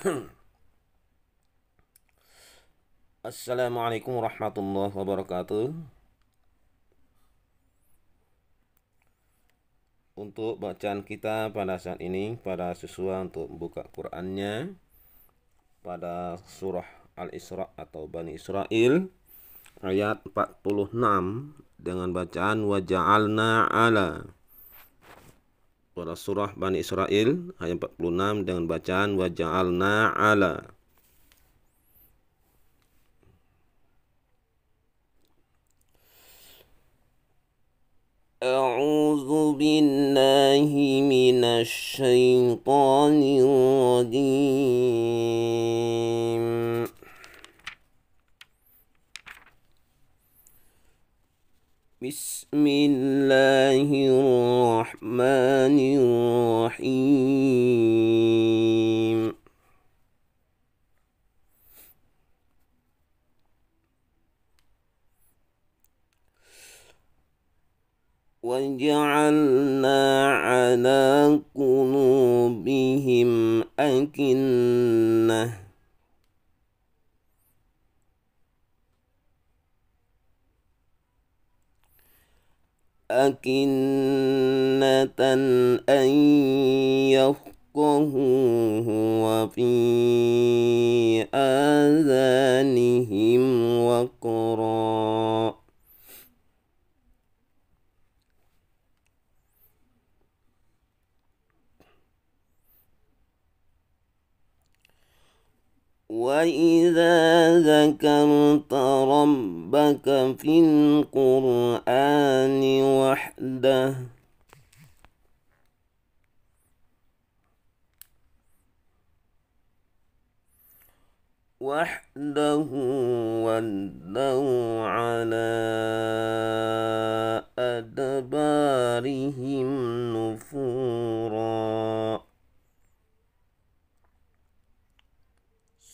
Assalamualaikum warahmatullahi wabarakatuh. Untuk bacaan kita pada saat ini Pada siswa untuk membuka Qur'annya pada surah Al-Isra atau Bani Israel ayat 46 dengan bacaan waja'alna ala pada surah Bani Israel ayat 46 dengan bacaan waja'alna ala أعوذ billahi من الشيطان الرجيم بسم الله الرحمن الرحيم وجعلنا على قلوبهم أكنه أكنة أن يفقهوه وفي آذانهم وقرا وإذا ذكرت ربك في القرآن وحده وحده ودوا على أدبارهم